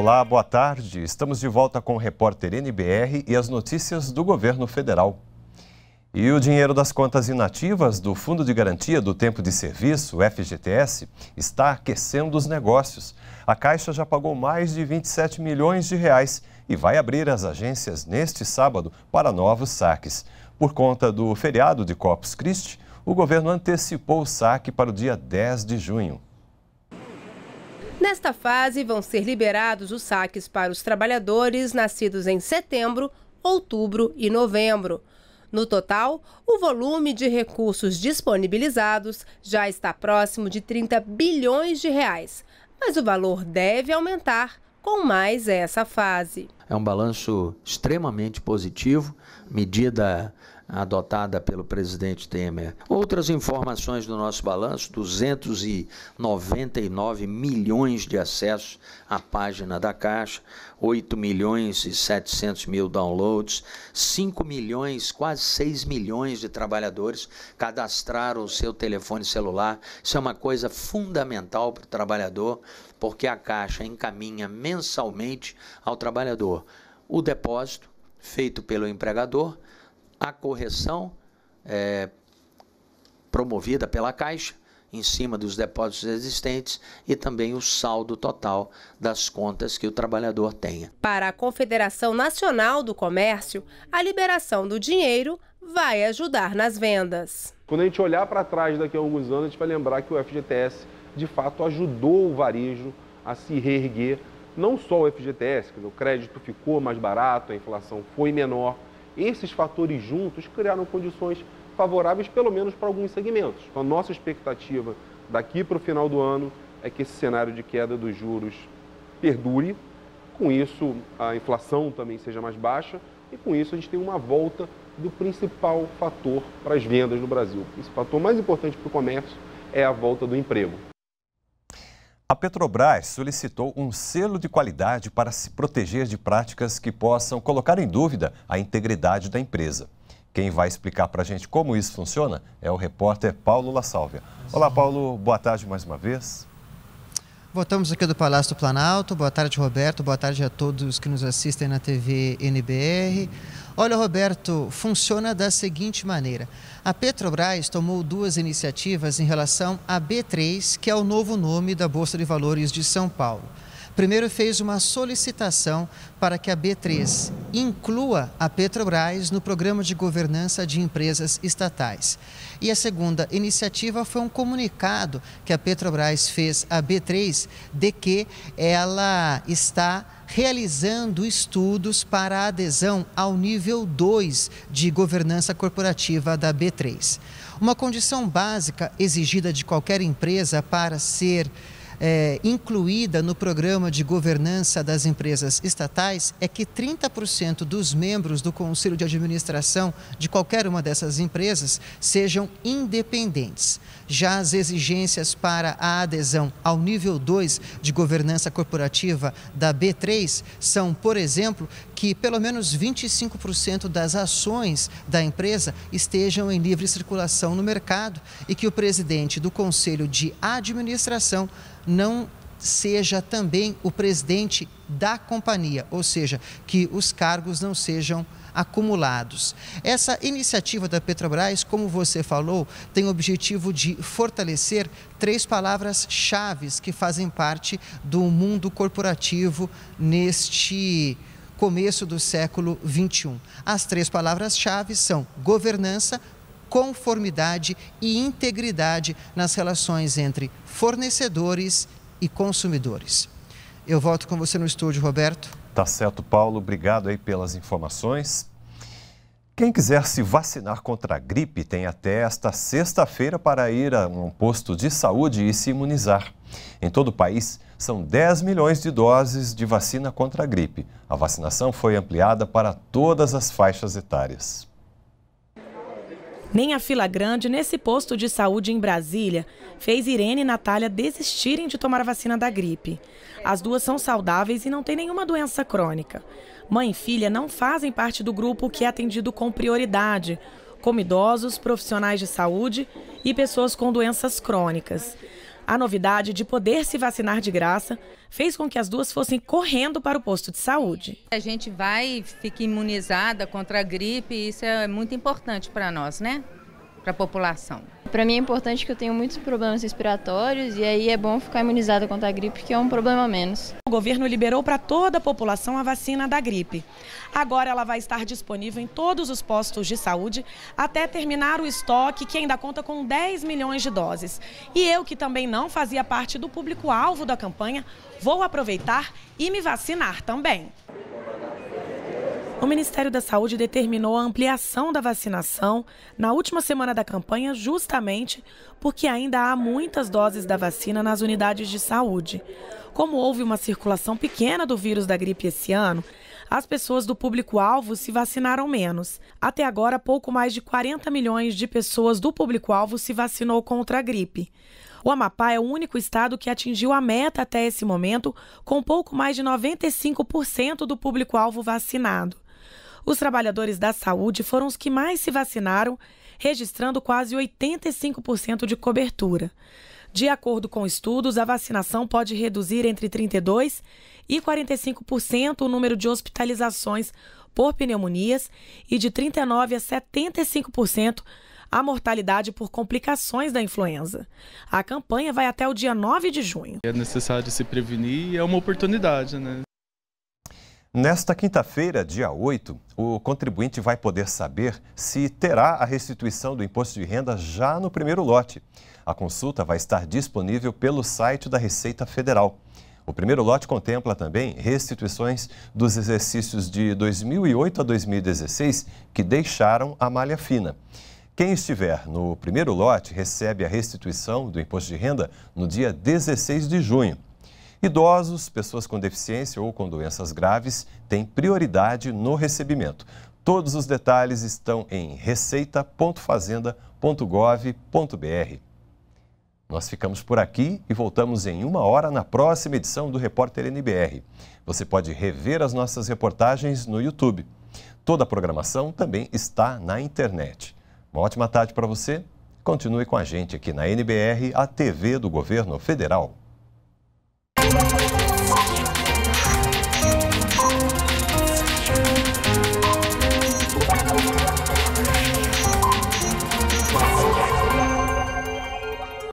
Olá, boa tarde. Estamos de volta com o repórter NBR e as notícias do governo federal. E o dinheiro das contas inativas do Fundo de Garantia do Tempo de Serviço, FGTS, está aquecendo os negócios. A Caixa já pagou mais de 27 milhões de reais e vai abrir as agências neste sábado para novos saques. Por conta do feriado de Corpus Christi, o governo antecipou o saque para o dia 10 de junho. Nesta fase, vão ser liberados os saques para os trabalhadores nascidos em setembro, outubro e novembro. No total, o volume de recursos disponibilizados já está próximo de 30 bilhões de reais, mas o valor deve aumentar com mais essa fase. É um balanço extremamente positivo, medida adotada pelo presidente Temer. Outras informações do nosso balanço: 299 milhões de acessos à página da Caixa, 8 milhões e 700 mil downloads, 5 milhões, quase 6 milhões de trabalhadores cadastraram o seu telefone celular. Isso é uma coisa fundamental para o trabalhador, porque a Caixa encaminha mensalmente ao trabalhador o depósito feito pelo empregador a correção é, promovida pela Caixa em cima dos depósitos existentes e também o saldo total das contas que o trabalhador tenha. Para a Confederação Nacional do Comércio, a liberação do dinheiro vai ajudar nas vendas. Quando a gente olhar para trás daqui a alguns anos, a gente vai lembrar que o FGTS de fato ajudou o varejo a se reerguer. Não só o FGTS, que o crédito ficou mais barato, a inflação foi menor, esses fatores juntos criaram condições favoráveis, pelo menos para alguns segmentos. Então, a nossa expectativa daqui para o final do ano é que esse cenário de queda dos juros perdure, com isso a inflação também seja mais baixa e com isso a gente tem uma volta do principal fator para as vendas no Brasil. Esse fator mais importante para o comércio é a volta do emprego. A Petrobras solicitou um selo de qualidade para se proteger de práticas que possam colocar em dúvida a integridade da empresa. Quem vai explicar para a gente como isso funciona é o repórter Paulo La Sálvia. Olá, Paulo, boa tarde mais uma vez. Voltamos aqui do Palácio do Planalto. Boa tarde, Roberto. Boa tarde a todos que nos assistem na TV NBR. Olha, Roberto, funciona da seguinte maneira: a Petrobras tomou duas iniciativas em relação à B3, que é o novo nome da Bolsa de Valores de São Paulo primeiro fez uma solicitação para que a B3 inclua a Petrobras no programa de governança de empresas estatais. E a segunda iniciativa foi um comunicado que a Petrobras fez à B3 de que ela está realizando estudos para adesão ao nível 2 de governança corporativa da B3. Uma condição básica exigida de qualquer empresa para ser é, incluída no programa de governança das empresas estatais é que 30% dos membros do conselho de administração de qualquer uma dessas empresas sejam independentes. Já as exigências para a adesão ao nível 2 de governança corporativa da B3 são, por exemplo, que pelo menos 25% das ações da empresa estejam em livre circulação no mercado e que o presidente do conselho de administração não seja também o presidente da companhia, ou seja, que os cargos não sejam acumulados. Essa iniciativa da Petrobras, como você falou, tem o objetivo de fortalecer três palavras-chave que fazem parte do mundo corporativo neste começo do século 21. As três palavras-chave são governança, conformidade e integridade nas relações entre fornecedores e consumidores. Eu volto com você no estúdio, Roberto. Tá certo, Paulo. Obrigado aí pelas informações. Quem quiser se vacinar contra a gripe tem até esta sexta-feira para ir a um posto de saúde e se imunizar. Em todo o país, são 10 milhões de doses de vacina contra a gripe. A vacinação foi ampliada para todas as faixas etárias. Nem a fila grande nesse posto de saúde em Brasília fez Irene e Natália desistirem de tomar a vacina da gripe. As duas são saudáveis e não têm nenhuma doença crônica. Mãe e filha não fazem parte do grupo que é atendido com prioridade, como idosos, profissionais de saúde e pessoas com doenças crônicas. A novidade de poder se vacinar de graça fez com que as duas fossem correndo para o posto de saúde. A gente vai, fica imunizada contra a gripe, isso é muito importante para nós, né? para a população? Para mim é importante que eu tenho muitos problemas respiratórios e aí é bom ficar imunizada contra a gripe, que é um problema a menos. O governo liberou para toda a população a vacina da gripe. Agora ela vai estar disponível em todos os postos de saúde até terminar o estoque, que ainda conta com 10 milhões de doses. E eu, que também não fazia parte do público-alvo da campanha, vou aproveitar e me vacinar também. O Ministério da Saúde determinou a ampliação da vacinação na última semana da campanha, justamente porque ainda há muitas doses da vacina nas unidades de saúde. Como houve uma circulação pequena do vírus da gripe esse ano, as pessoas do público-alvo se vacinaram menos. Até agora, pouco mais de 40 milhões de pessoas do público-alvo se vacinou contra a gripe. O Amapá é o único estado que atingiu a meta até esse momento, com pouco mais de 95% do público-alvo vacinado. Os trabalhadores da saúde foram os que mais se vacinaram, registrando quase 85% de cobertura. De acordo com estudos, a vacinação pode reduzir entre 32 e 45% o número de hospitalizações por pneumonias e de 39 a 75% a mortalidade por complicações da influenza. A campanha vai até o dia 9 de junho. É necessário se prevenir e é uma oportunidade, né? Nesta quinta-feira, dia 8, o contribuinte vai poder saber se terá a restituição do imposto de renda já no primeiro lote. A consulta vai estar disponível pelo site da Receita Federal. O primeiro lote contempla também restituições dos exercícios de 2008 a 2016 que deixaram a malha fina. Quem estiver no primeiro lote recebe a restituição do imposto de renda no dia 16 de junho. Idosos, pessoas com deficiência ou com doenças graves têm prioridade no recebimento. Todos os detalhes estão em receita.fazenda.gov.br. Nós ficamos por aqui e voltamos em uma hora na próxima edição do Repórter NBR. Você pode rever as nossas reportagens no YouTube. Toda a programação também está na internet. Uma ótima tarde para você. Continue com a gente aqui na NBR, a TV do Governo Federal.